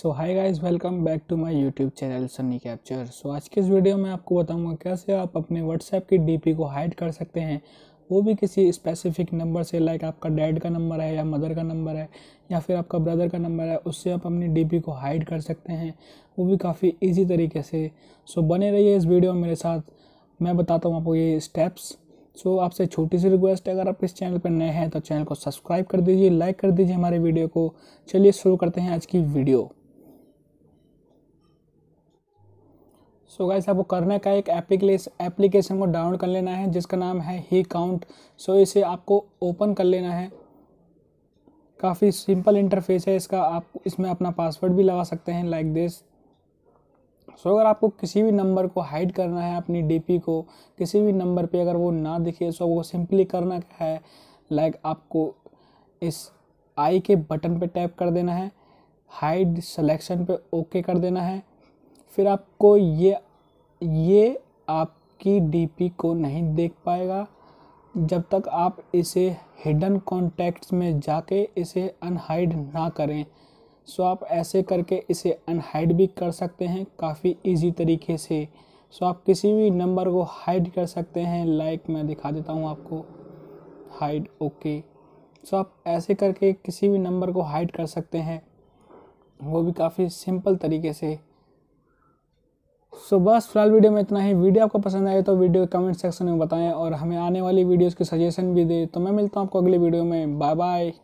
so hi guys welcome back to my YouTube channel Sunny Capture so आज के इस video में आपको बताऊंगा कैसे आप अपने व्हाट्सएप की DP को हाइड कर सकते हैं वो भी किसी स्पेसिफिक नंबर से लाइक आपका डैड का नंबर है या मदर का नंबर है या फिर आपका ब्रदर का नंबर है उससे आप अपनी डी को हाइड कर सकते हैं वो भी काफ़ी ईजी तरीके से सो बने रहिए इस वीडियो मेरे साथ मैं बताता हूँ आपको ये स्टेप्स सो so, आपसे छोटी सी रिक्वेस्ट है अगर आप इस चैनल पर नए हैं तो चैनल को सब्सक्राइब कर दीजिए लाइक कर दीजिए हमारे वीडियो को चलिए शुरू करते हैं आज की वीडियो सो गाइस आपको करने का एक एप्लीकेशन एप्लीकेशन को डाउनलोड कर लेना है जिसका नाम है ही काउंट सो इसे आपको ओपन कर लेना है काफ़ी सिंपल इंटरफेस है इसका आप इसमें अपना पासवर्ड भी लगा सकते हैं लाइक दिस सो अगर आपको किसी भी नंबर को हाइड करना है अपनी डीपी को किसी भी नंबर पे अगर वो ना दिखे सो वो सिंपली करना है लाइक आपको इस आई के बटन पे टैप कर देना है हाइड सिलेक्शन पे ओके कर देना है फिर आपको ये ये आपकी डीपी को नहीं देख पाएगा जब तक आप इसे हिडन कॉन्टैक्ट्स में जाके इसे अनहाइड ना करें सो आप ऐसे करके इसे अनहाइड भी कर सकते हैं काफ़ी इजी तरीके से सो आप किसी भी नंबर को हाइड कर सकते हैं लाइक मैं दिखा देता हूँ आपको हाइड ओके सो आप ऐसे करके किसी भी नंबर को हाइड कर सकते हैं वो भी काफ़ी सिंपल तरीके से सो so, बस फिलहाल वीडियो में इतना ही वीडियो आपको पसंद आए तो वीडियो कमेंट सेक्शन में बताएं और हमें आने वाली वीडियोस की सजेशन भी दें तो मैं मिलता हूँ आपको अगले वीडियो में बाय बाय